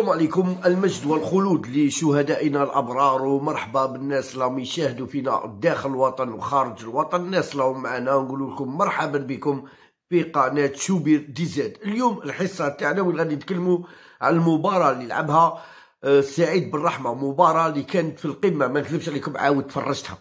السلام عليكم المجد والخلود لشهدائنا الابرار ومرحبا بالناس اللي راهم يشاهدوا فينا داخل الوطن وخارج الوطن الناس اللي راهم معنا نقول لكم مرحبا بكم في قناه شوبير دي زد اليوم الحصه تاعنا وين غادي نتكلموا على المباراه اللي لعبها آه، سعيد بالرحمه مباراه اللي كانت في القمه ما نكذبش عليكم عاود تفرجتها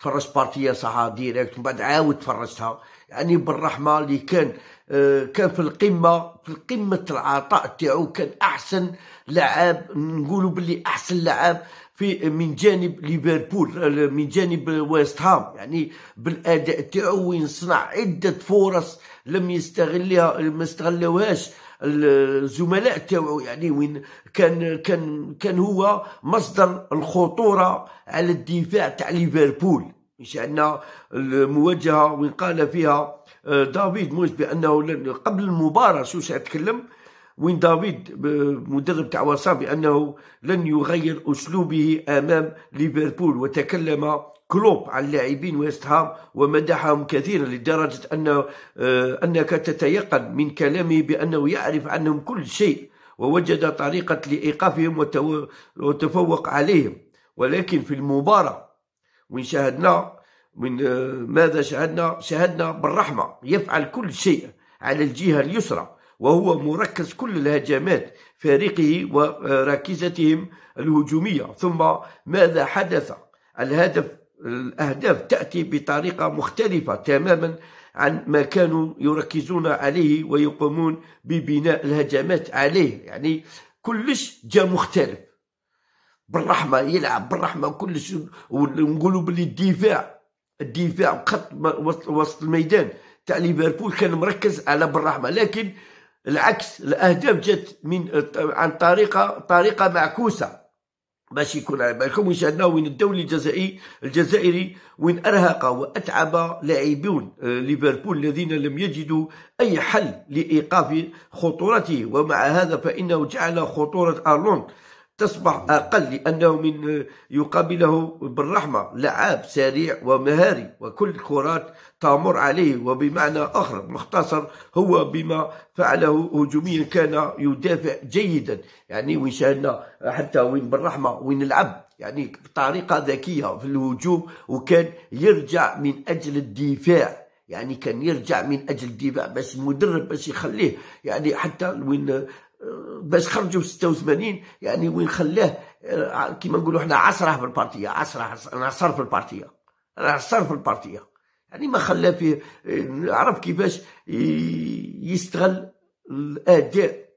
تفرجت بارتية صح ديريكت ومن بعد عاود تفرجتها يعني بالرحمه اللي كان آه، كان في القمه في قمه العطاء تاعو كان احسن لعاب نقولوا باللي احسن لعاب في من جانب ليفربول آه، من جانب ويست هام يعني بالاداء تاعو وين صنع عده فرص لم يستغلها ما استغلوهاش الزملاء تاوعو يعني وين كان كان كان هو مصدر الخطوره على الدفاع تاع ليفربول مش عندنا المواجهه وين قال فيها آه، دافيد موز بانه قبل المباراه شو سأتكلم وين دافيد مدرب تاع وصا بانه لن يغير اسلوبه امام ليفربول وتكلم كلوب على اللاعبين ويست هام ومدحهم كثيرا لدرجة أنه آه، أنك تتيقن من كلامه بأنه يعرف عنهم كل شيء ووجد طريقة لإيقافهم وتفوق عليهم ولكن في المباراة وين شاهدنا من آه، ماذا شاهدنا شاهدنا بالرحمة يفعل كل شيء على الجهة اليسرى وهو مركز كل الهجمات فريقه وراكزتهم الهجومية ثم ماذا حدث الهدف الأهداف تأتي بطريقة مختلفة تماما عن ما كانوا يركزون عليه ويقومون ببناء الهجمات عليه يعني كلش جا مختلف بالرحمة يلعب بالرحمة كلش ونقولوا باللي الدفاع الدفاع خط وسط الميدان تاع ليفربول كان مركز على بالرحمة لكن العكس الأهداف جت من عن طريقة طريقة معكوسة باش يكون على بالكم وشاهدنا وين الدولي الجزائري الجزائري وين ارهق واتعب لاعبون آه، ليفربول الذين لم يجدوا اي حل لايقاف خطورته ومع هذا فانه جعل خطوره ارلون تصبح أقل لأنه من يقابله بالرحمة لعاب سريع ومهاري وكل الكرات تمر عليه وبمعنى آخر مختصر هو بما فعله هجوميا كان يدافع جيدا يعني وين شاهدنا حتى وين بالرحمة وين العب يعني بطريقة ذكية في الهجوم وكان يرجع من أجل الدفاع يعني كان يرجع من اجل الدفاع باش المدرب باش يخليه يعني حتى وين باش خرجوا 86 يعني وين خلاه آه، كيما نقولوا حنا عصره في البارتيه عصره انعصر في البارتيه انعصر في البارتيه يعني ما خلاه فيه آه، عرف كيفاش يستغل الاداء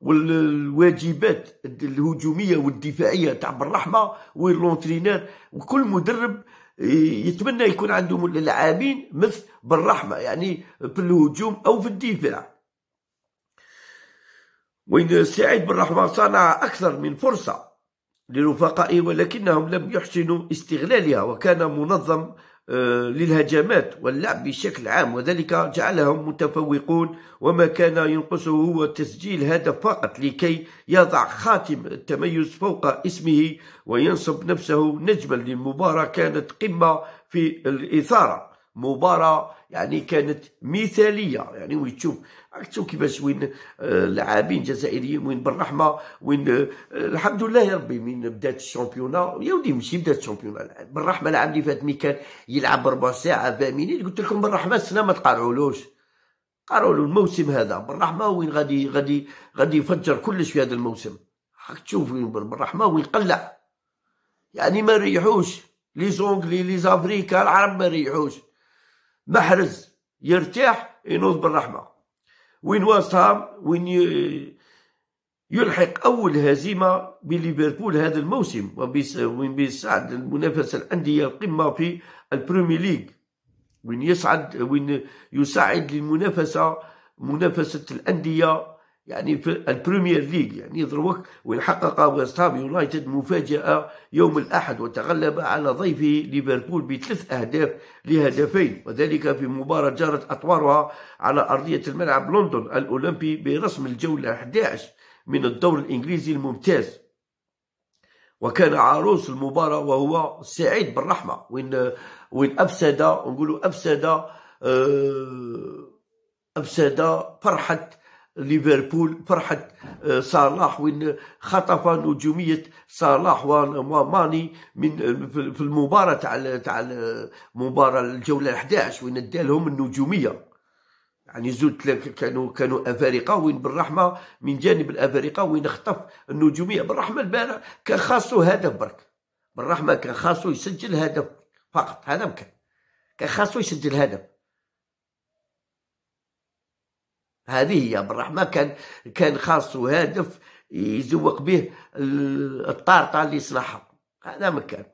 والواجبات الهجوميه والدفاعيه تاع بالرحمه لونترينير وكل مدرب آه، يتمنى يكون عندهم اللاعبين مثل بالرحمه يعني في الهجوم او في الدفاع وين سعيد بن رحمة صنع أكثر من فرصة لرفقائه ولكنهم لم يحسنوا استغلالها وكان منظم آه، للهجمات واللعب بشكل عام وذلك جعلهم متفوقون وما كان ينقصه هو تسجيل هدف فقط لكي يضع خاتم التميز فوق اسمه وينصب نفسه نجما للمباراة كانت قمة في الإثارة مباراة يعني كانت مثالية يعني وين تشوف تشوف كيفاش وين آه، اللاعبين الجزائريين وين بالرحمة وين آه، الحمد لله ربي من بدات الشامبيونة يا ودي ماشي بدات الشامبيونة بالرحمة العام اللي فات مي كان يلعب ربع ساعة فامينيت قلت لكم بالرحمة السنة ما تقارعولوش قالوا له الموسم هذا بالرحمه وين غادي غادي غادي يفجر كلش في هذا الموسم راك تشوف بالرحمه وين قلع يعني ما ريحوش لي زونغلي لي زافريكا العرب ما ريحوش محرز يرتاح ينوض بالرحمه وين وستهام وين يلحق اول هزيمه بليفربول هذا الموسم وين بيصعد المنافسه الانديه القمه في البريمير ليج وين يصعد وين يساعد للمنافسه منافسه الانديه يعني في البريمير ليج يعني يضربك وين حقق ويست هام يونايتد مفاجأة يوم الأحد وتغلب على ضيفه ليفربول بثلاث أهداف لهدفين وذلك في مباراة جرت أطوارها على أرضية الملعب لندن الأولمبي برسم الجولة 11 من الدور الإنجليزي الممتاز وكان عروس المباراة وهو سعيد بالرحمة وين وين أفسد نقولوا أفسد آه، أفسد فرحة ليفربول فرحة آه، صلاح وين آه، خطف نجومية صلاح وماني من آه، في المباراة تاع تاع المباراة الجولة 11 وين ادالهم النجومية يعني زود كانوا كانوا افارقه وين بالرحمه من جانب الافارقه وين خطف النجوميه بالرحمه البارح كان خاصو هدف برك بالرحمه كان خاصو يسجل هدف فقط هذا مكان كان خاصو يسجل هدف هذه هي عبد الرحمن كان كان خاصو هدف يزوق به الطارطه اللي صنعها هذا ما كان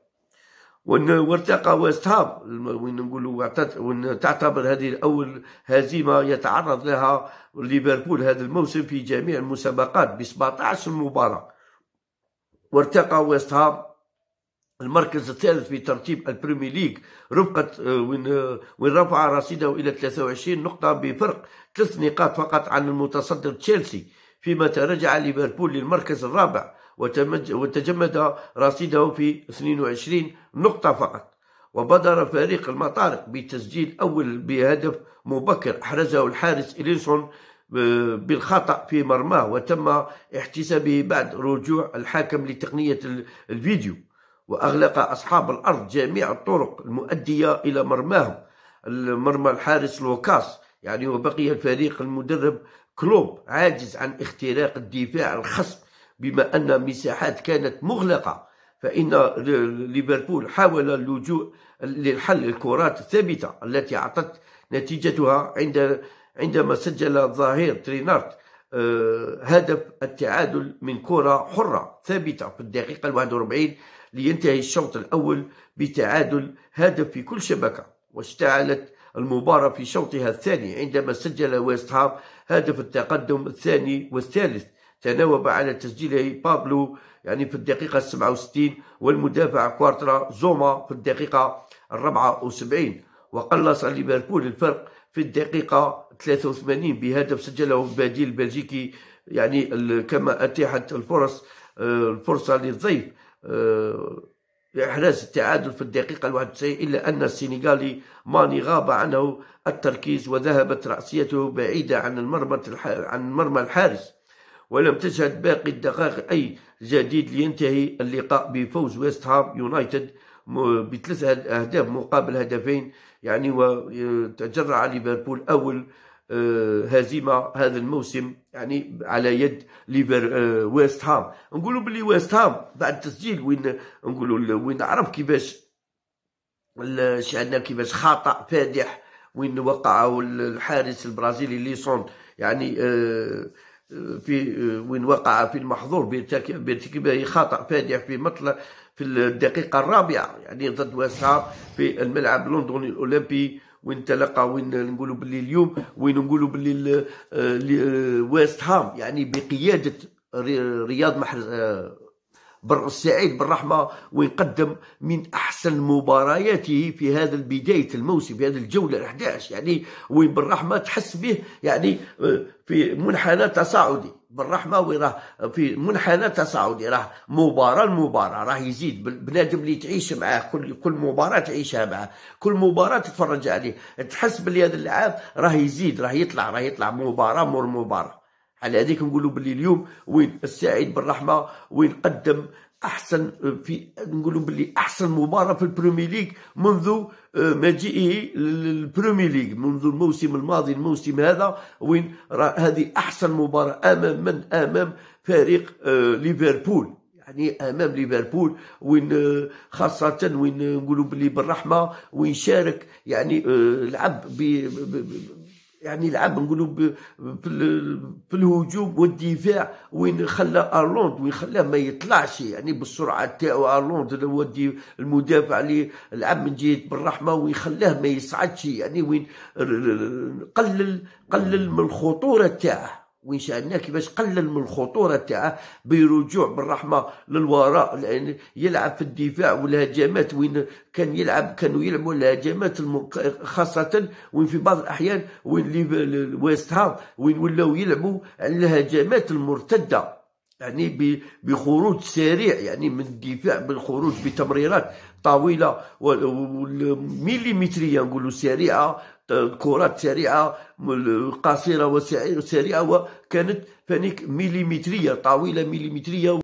وارتقى ويست وين نقولوا تعتبر هذه اول هزيمه يتعرض لها ليفربول هذا الموسم في جميع المسابقات ب 17 مباراه وارتقى ويست المركز الثالث في ترتيب البريمي ليغ ربقت آه، وين آه، وين رفع رصيده الى 23 نقطه بفرق ثلاث نقاط فقط عن المتصدر تشيلسي فيما تراجع ليفربول للمركز الرابع وتجمد رصيده في 22 نقطه فقط وبادر فريق المطارق بتسجيل اول بهدف مبكر احرزه الحارس اليسون آه، بالخطأ في مرماه وتم احتسابه بعد رجوع الحاكم لتقنية الفيديو وأغلق أصحاب الأرض جميع الطرق المؤدية إلى مرماهم مرمى الحارس لوكاس يعني وبقي الفريق المدرب كلوب عاجز عن اختراق الدفاع الخصم بما أن مساحات كانت مغلقة فإن ليفربول حاول اللجوء للحل الكرات الثابتة التي أعطت نتيجتها عند عندما سجل ظهير ترينارت آه، هدف التعادل من كرة حرة ثابتة في الدقيقة 41 لينتهي الشوط الأول بتعادل هدف في كل شبكة واشتعلت المباراة في شوطها الثاني عندما سجل ويست هام هدف التقدم الثاني والثالث تناوب على تسجيله بابلو يعني في الدقيقة 67 والمدافع كوارترا زوما في الدقيقة 74 وقلص ليفربول الفرق في الدقيقة 83 بهدف سجله البديل البلجيكي يعني كما أتيحت الفرص آه، الفرصة للضيف آه، إحراز التعادل في الدقيقة 91 إلا أن السنغالي ماني غاب عنه التركيز وذهبت رأسيته بعيدة عن المرمى عن مرمى الحارس ولم تشهد باقي الدقائق أي جديد لينتهي اللقاء بفوز ويست هام يونايتد بثلاث أهداف مقابل هدفين يعني وتجرع ليفربول أول هزيمه هذا الموسم يعني على يد ليفر آه، ويست هام نقولوا بلي ويست هام بعد التسجيل وين نقولوا وين عرف كيفاش شعلنا كيفاش خطا فادح وين وقعوا الحارس البرازيلي ليسون يعني آه، آه، في وين وقع في المحظور بارتكاب خطا فادح في مطلع في الدقيقه الرابعه يعني ضد ويست هام في الملعب اللندني الاولمبي وين تلقى وين نقولوا باللي اليوم وين نقولوا باللي ويست هام يعني بقياده رياض محرز آه، بر السعيد بالرحمه ويقدم من احسن مبارياته في هذا بدايه الموسم في هذه الجوله ال 11 يعني وين بالرحمه تحس به يعني آه، في منحنى تصاعدي بالرحمه وراه في منحنى تصاعدي راه مباراه لمباراه راه يزيد بنادم اللي تعيش معاه كل كل مباراه تعيشها معاه كل مباراه تتفرج عليه تحس بلي هذا اللعاب راه يزيد راه يطلع راه يطلع مباراه مور مباراه على هذيك نقولوا باللي اليوم وين السعيد بالرحمه وين قدم احسن آه، في نقولوا باللي احسن مباراه في البريمير ليغ منذ آه، مجيئه للبريمير ليغ منذ الموسم الماضي الموسم هذا وين هذه احسن مباراه امام من امام فريق آه، ليفربول يعني امام ليفربول وين خاصه وين نقولوا باللي بالرحمه وين شارك يعني لعب يعني لعب نقولوا بالهجوم والدفاع وين خلى ارلوند وين خلاه ما يطلعش يعني بالسرعه تاعو ارلوند اللي هو المدافع اللي لعب من جهه بالرحمه وين خلاه ما يصعدش يعني وين قلل قلل من الخطوره تاعه وان شاء كيفاش قلل من الخطوره تاعه برجوع بالرحمه للوراء لان يلعب في الدفاع والهجمات وين كان يلعب كانوا يلعبوا الهجمات خاصه وين في بعض الاحيان وين ويست هام وين ولاو يلعبوا على الهجمات المرتده يعني بخروج سريع يعني من الدفاع بالخروج بتمريرات طويله مليمتريه نقولوا سريعه كرات سريعه قصيره وسريعه وكانت فانيك ميليمتريه طويله ميليمتريه